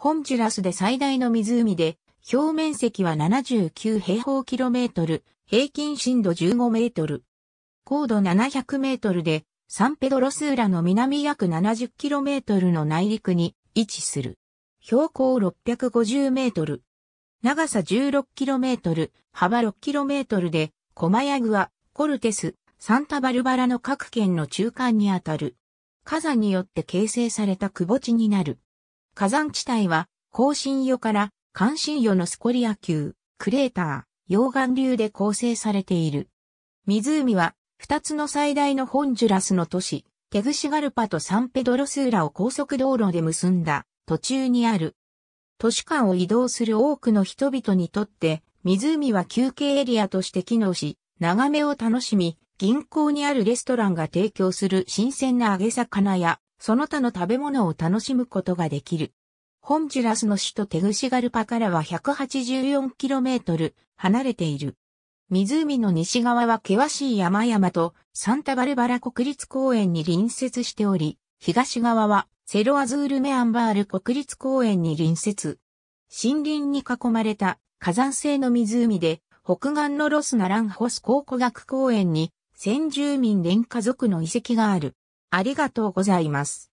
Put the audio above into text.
ホンジュラスで最大の湖で、表面積は79平方キロメートル、平均深度15メートル。高度700メートルで、サンペドロスーラの南約70キロメートルの内陸に位置する。標高650メートル。長さ16キロメートル、幅6キロメートルで、コマヤグア、コルテス、サンタバルバラの各県の中間にあたる。火山によって形成された窪地になる。火山地帯は、高深余から関心余のスコリア級、クレーター、溶岩流で構成されている。湖は、二つの最大のホンジュラスの都市、テグシガルパとサンペドロスーラを高速道路で結んだ途中にある。都市間を移動する多くの人々にとって、湖は休憩エリアとして機能し、眺めを楽しみ、銀行にあるレストランが提供する新鮮な揚げ魚やその他の食べ物を楽しむことができる。ホンジュラスの首都テグシガルパからは 184km 離れている。湖の西側は険しい山々とサンタバルバラ国立公園に隣接しており、東側はセロアズールメアンバール国立公園に隣接。森林に囲まれた火山性の湖で北岸のロスナランホス考古学公園に先住民連家族の遺跡がある。ありがとうございます。